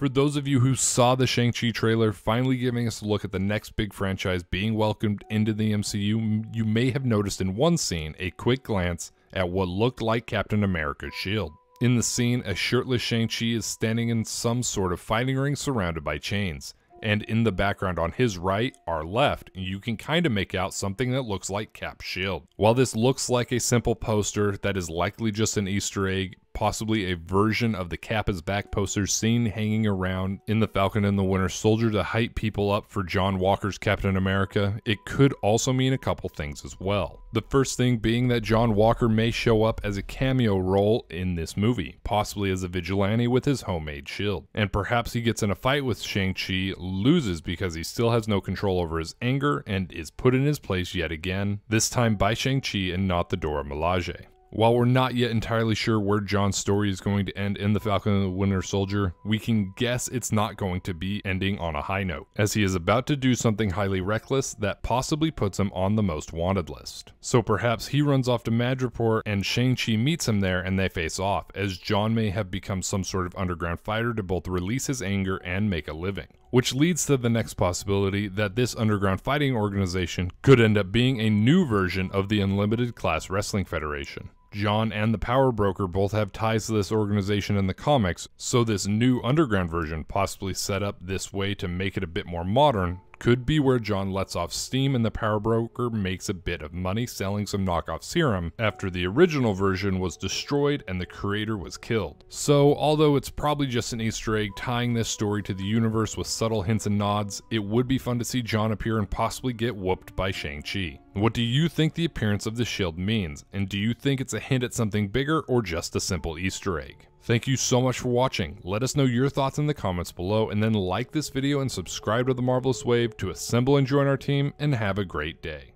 For those of you who saw the Shang-Chi trailer finally giving us a look at the next big franchise being welcomed into the MCU, you may have noticed in one scene a quick glance at what looked like Captain America's shield. In the scene, a shirtless Shang-Chi is standing in some sort of fighting ring surrounded by chains. And in the background on his right or left, you can kind of make out something that looks like Cap's shield. While this looks like a simple poster that is likely just an Easter egg, possibly a version of the Kappa's back posters seen hanging around in The Falcon and the Winter Soldier to hype people up for John Walker's Captain America, it could also mean a couple things as well. The first thing being that John Walker may show up as a cameo role in this movie, possibly as a vigilante with his homemade shield. And perhaps he gets in a fight with Shang-Chi, loses because he still has no control over his anger, and is put in his place yet again, this time by Shang-Chi and not the Dora Milaje. While we're not yet entirely sure where John's story is going to end in The Falcon and the Winter Soldier, we can guess it's not going to be ending on a high note, as he is about to do something highly reckless that possibly puts him on the most wanted list. So perhaps he runs off to Madripoor and Shang-Chi meets him there and they face off, as John may have become some sort of underground fighter to both release his anger and make a living which leads to the next possibility that this underground fighting organization could end up being a new version of the Unlimited Class Wrestling Federation. John and the Power Broker both have ties to this organization in the comics, so this new underground version, possibly set up this way to make it a bit more modern, could be where John lets off steam and the power broker makes a bit of money selling some knockoff serum after the original version was destroyed and the creator was killed. So, although it's probably just an Easter egg tying this story to the universe with subtle hints and nods, it would be fun to see John appear and possibly get whooped by Shang-Chi. What do you think the appearance of the shield means, and do you think it's a hint at something bigger or just a simple Easter egg? Thank you so much for watching. Let us know your thoughts in the comments below and then like this video and subscribe to The Marvelous Wave to assemble and join our team and have a great day.